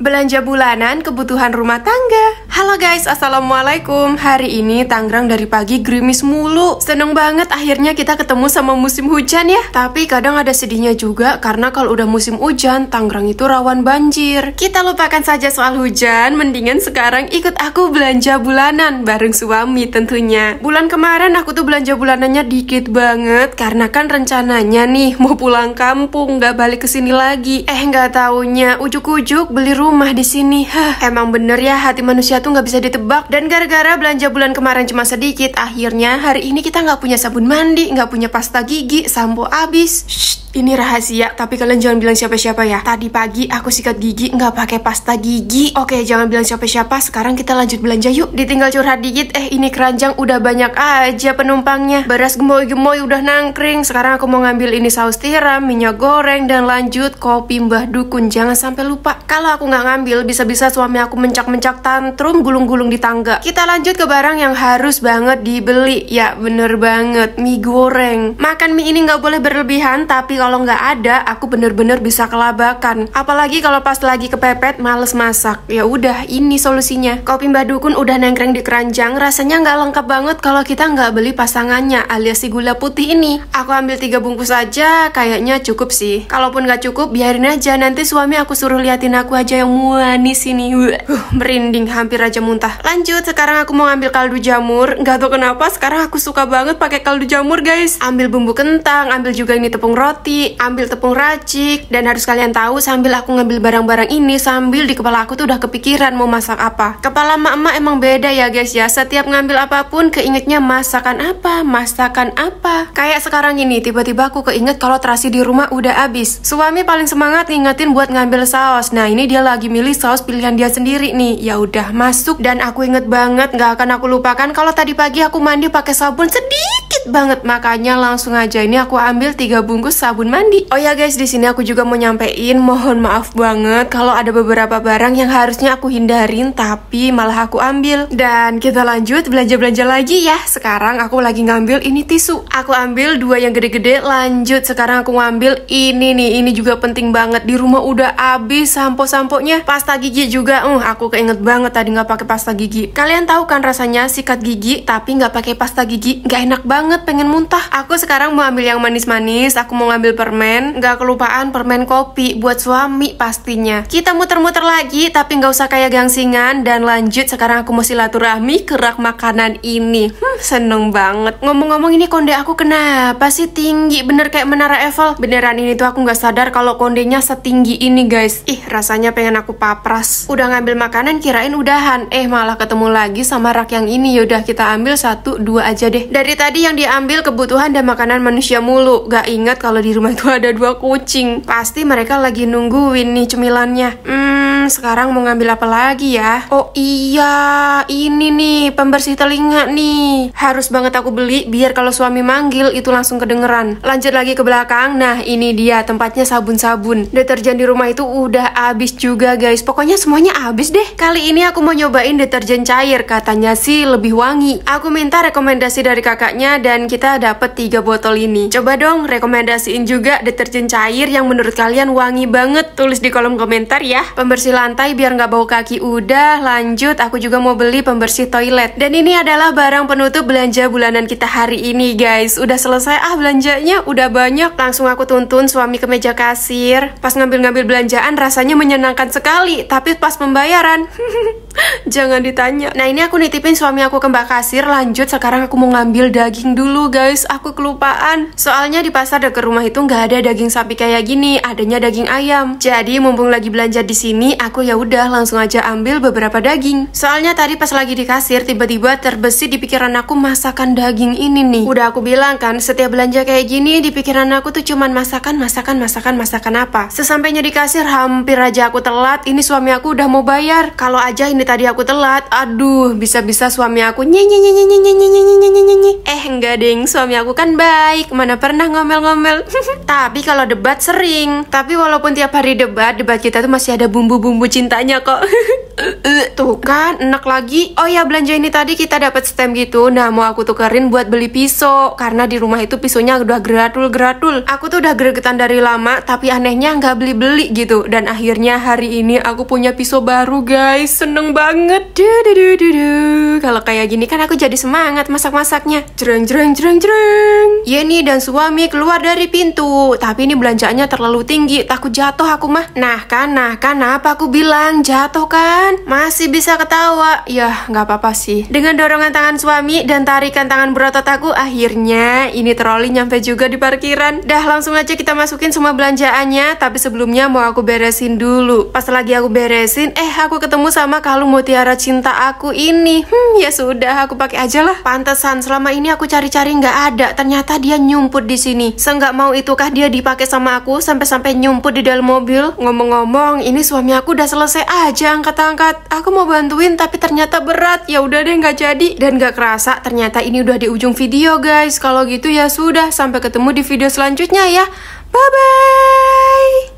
Belanja bulanan, kebutuhan rumah tangga. Halo guys, Assalamualaikum. Hari ini Tangerang dari pagi gerimis mulu. Seneng banget akhirnya kita ketemu sama musim hujan ya. Tapi kadang ada sedihnya juga karena kalau udah musim hujan, Tangerang itu rawan banjir. Kita lupakan saja soal hujan, mendingan sekarang ikut aku belanja bulanan bareng suami tentunya. Bulan kemarin aku tuh belanja bulanannya dikit banget karena kan rencananya nih mau pulang kampung, nggak balik ke sini lagi. Eh nggak taunya ujuk-ujuk beli rumah rumah di sini. Hah, emang bener ya hati manusia tuh nggak bisa ditebak. Dan gara-gara belanja bulan kemarin cuma sedikit, akhirnya hari ini kita nggak punya sabun mandi, nggak punya pasta gigi, sampo abis. Shh. Ini rahasia, tapi kalian jangan bilang siapa-siapa ya. Tadi pagi aku sikat gigi nggak pakai pasta gigi. Oke, jangan bilang siapa-siapa. Sekarang kita lanjut belanja yuk. Ditinggal curhat dikit. Eh, ini keranjang udah banyak aja penumpangnya. Beras gemoy-gemoy udah nangkring. Sekarang aku mau ngambil ini saus tiram, minyak goreng, dan lanjut kopi Mbah Dukun. Jangan sampai lupa. Kalau aku nggak nggak ngambil, bisa-bisa suami aku mencak-mencak tantrum gulung-gulung di tangga. Kita lanjut ke barang yang harus banget dibeli. Ya, bener banget, mie goreng. Makan mie ini nggak boleh berlebihan, tapi kalau nggak ada, aku bener-bener bisa kelabakan. Apalagi kalau pas lagi kepepet, males masak. Ya udah, ini solusinya. Kopi Mbak Dukun udah nengkreng di keranjang, rasanya nggak lengkap banget kalau kita nggak beli pasangannya alias si gula putih ini. Aku ambil tiga bungkus aja, kayaknya cukup sih. Kalaupun nggak cukup, biarin aja. Nanti suami aku suruh liatin aku aja yang semua di sini. Uh, merinding, hampir aja muntah. Lanjut, sekarang aku mau ngambil kaldu jamur. Nggak tahu kenapa, sekarang aku suka banget pakai kaldu jamur, guys. Ambil bumbu kentang, ambil juga ini tepung roti, ambil tepung racik. Dan harus kalian tahu, sambil aku ngambil barang-barang ini, sambil di kepala aku tuh udah kepikiran mau masak apa. Kepala mak emak emang beda ya, guys ya. Setiap ngambil apapun, keingetnya masakan apa, masakan apa. Kayak sekarang ini, tiba-tiba aku keinget kalau terasi di rumah udah habis. Suami paling semangat ngingetin buat ngambil saus. Nah, ini dia lagi lagi milih saus pilihan dia sendiri nih. Ya udah masuk dan aku inget banget nggak akan aku lupakan kalau tadi pagi aku mandi pakai sabun sedih dikit banget makanya langsung aja ini aku ambil tiga bungkus sabun mandi. Oh ya guys, di sini aku juga mau nyampein mohon maaf banget kalau ada beberapa barang yang harusnya aku hindarin tapi malah aku ambil. Dan kita lanjut belanja-belanja lagi ya. Sekarang aku lagi ngambil ini tisu. Aku ambil dua yang gede-gede, lanjut sekarang aku ngambil ini nih. Ini juga penting banget di rumah udah abis sampo-samponya. Pasta gigi juga. Uh, aku keinget banget tadi nggak pakai pasta gigi. Kalian tahu kan rasanya sikat gigi tapi nggak pakai pasta gigi nggak enak banget banget, pengen muntah. Aku sekarang mau ambil yang manis-manis, aku mau ngambil permen, nggak kelupaan permen kopi buat suami pastinya. Kita muter-muter lagi, tapi nggak usah kayak gangsingan dan lanjut sekarang aku mau silaturahmi kerak makanan ini. Hmm, seneng banget. Ngomong-ngomong ini konde aku kenapa sih tinggi? Bener kayak menara Eiffel. Beneran ini tuh aku nggak sadar kalau kondenya setinggi ini guys. Ih, rasanya pengen aku papras. Udah ngambil makanan kirain udahan, eh malah ketemu lagi sama rak yang ini. Yaudah kita ambil satu dua aja deh. Dari tadi yang diambil kebutuhan dan makanan manusia mulu. Gak inget kalau di rumah itu ada dua kucing. Pasti mereka lagi nungguin nih cemilannya. Hmm, sekarang mau ngambil apa lagi ya? Oh iya, ini nih pembersih telinga nih. Harus banget aku beli biar kalau suami manggil itu langsung kedengeran. Lanjut lagi ke belakang. Nah, ini dia tempatnya sabun-sabun. Deterjen di rumah itu udah abis juga guys. Pokoknya semuanya abis deh. Kali ini aku mau nyobain deterjen cair. Katanya sih lebih wangi. Aku minta rekomendasi dari kakaknya dan dan kita dapat 3 botol ini. Coba dong rekomendasiin juga deterjen cair yang menurut kalian wangi banget. Tulis di kolom komentar ya. Pembersih lantai biar nggak bau kaki udah. Lanjut, aku juga mau beli pembersih toilet. Dan ini adalah barang penutup belanja bulanan kita hari ini guys. Udah selesai ah belanjanya, udah banyak. Langsung aku tuntun suami ke meja kasir. Pas ngambil-ngambil belanjaan rasanya menyenangkan sekali, tapi pas pembayaran Jangan ditanya. Nah ini aku nitipin suami aku ke Mbak Kasir. Lanjut sekarang aku mau ngambil daging dulu guys. Aku kelupaan. Soalnya di pasar dekat rumah itu nggak ada daging sapi kayak gini. Adanya daging ayam. Jadi mumpung lagi belanja di sini, aku ya udah langsung aja ambil beberapa daging. Soalnya tadi pas lagi di kasir tiba-tiba terbesit di pikiran aku masakan daging ini nih. Udah aku bilang kan setiap belanja kayak gini di pikiran aku tuh cuman masakan masakan masakan masakan apa. Sesampainya di kasir hampir aja aku telat. Ini suami aku udah mau bayar. Kalau aja ini ini tadi aku telat. Aduh, bisa-bisa suami aku nyanyi nyanyi nyanyi nyanyi nyanyi nyanyi. Eh, enggak ding, suami aku kan baik, mana pernah ngomel-ngomel. Tapi kalau debat sering. Tapi walaupun tiap hari debat, debat kita tuh masih ada bumbu-bumbu cintanya kok. tuh kan, enak lagi. Oh ya, belanja ini tadi kita dapat stem gitu. Nah, mau aku tukerin buat beli pisau karena di rumah itu pisaunya udah gratul-gratul. Aku tuh udah gregetan dari lama, tapi anehnya nggak beli-beli gitu. Dan akhirnya hari ini aku punya pisau baru, guys. Seneng banget. duh duh duh duh Kalau kayak gini kan aku jadi semangat masak-masaknya. jereng jereng jereng jereng Yeni dan suami keluar dari pintu. Tapi ini belanjaannya terlalu tinggi. Takut jatuh aku mah. Nah kan, nah kan. Apa aku bilang jatuh kan? Masih bisa ketawa. ya nggak apa-apa sih. Dengan dorongan tangan suami dan tarikan tangan berotot aku, akhirnya ini troli nyampe juga di parkiran. Dah langsung aja kita masukin semua belanjaannya. Tapi sebelumnya mau aku beresin dulu. Pas lagi aku beresin, eh aku ketemu sama kalau selalu mutiara cinta aku ini. Hmm, ya sudah, aku pakai aja lah. Pantesan selama ini aku cari-cari nggak ada. Ternyata dia nyumput di sini. Seenggak mau itukah dia dipakai sama aku sampai-sampai nyumput di dalam mobil? Ngomong-ngomong, ini suami aku udah selesai aja angkat-angkat. Aku mau bantuin tapi ternyata berat. Ya udah deh nggak jadi dan nggak kerasa ternyata ini udah di ujung video guys. Kalau gitu ya sudah, sampai ketemu di video selanjutnya ya. Bye bye.